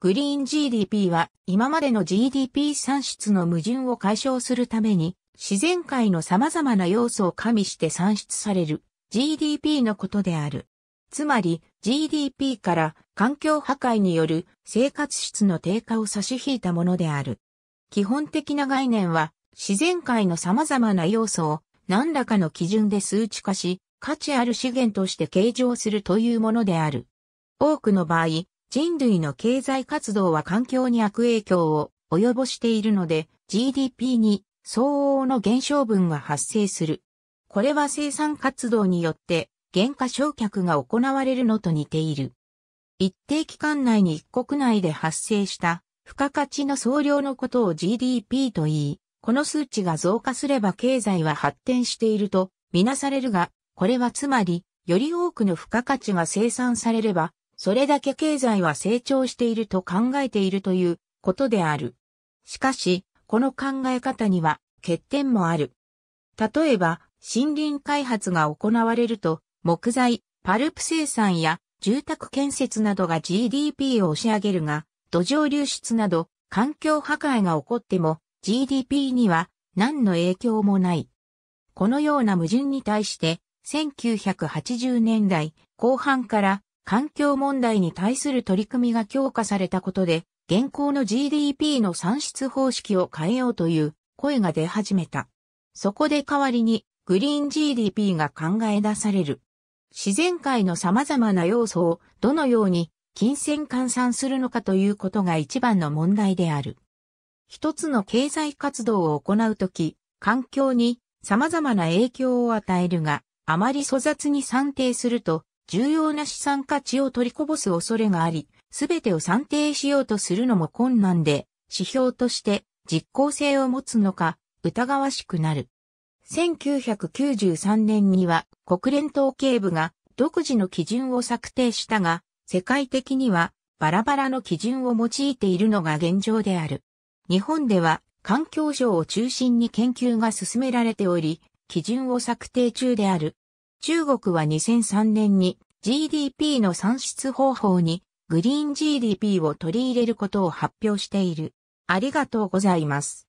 グリーン GDP は今までの GDP 算出の矛盾を解消するために自然界の様々な要素を加味して算出される GDP のことである。つまり GDP から環境破壊による生活質の低下を差し引いたものである。基本的な概念は自然界の様々な要素を何らかの基準で数値化し価値ある資源として計上するというものである。多くの場合、人類の経済活動は環境に悪影響を及ぼしているので GDP に相応の減少分が発生する。これは生産活動によって減価償却が行われるのと似ている。一定期間内に一国内で発生した付加価値の総量のことを GDP と言い、この数値が増加すれば経済は発展しているとみなされるが、これはつまり、より多くの付加価値が生産されれば、それだけ経済は成長していると考えているということである。しかし、この考え方には欠点もある。例えば、森林開発が行われると、木材、パルプ生産や住宅建設などが GDP を押し上げるが、土壌流出など環境破壊が起こっても GDP には何の影響もない。このような矛盾に対して1980年代後半から環境問題に対する取り組みが強化されたことで、現行の GDP の算出方式を変えようという声が出始めた。そこで代わりにグリーン GDP が考え出される。自然界の様々な要素をどのように金銭換算するのかということが一番の問題である。一つの経済活動を行うとき、環境に様々な影響を与えるが、あまり粗雑に算定すると重要な資産価値を取りこぼす恐れがあり、すべてを算定しようとするのも困難で、指標として実効性を持つのか疑わしくなる。1993年には国連統計部が独自の基準を策定したが、世界的にはバラバラの基準を用いているのが現状である。日本では環境省を中心に研究が進められており、基準を策定中である中国は2003年に GDP の算出方法にグリーン GDP を取り入れることを発表している。ありがとうございます。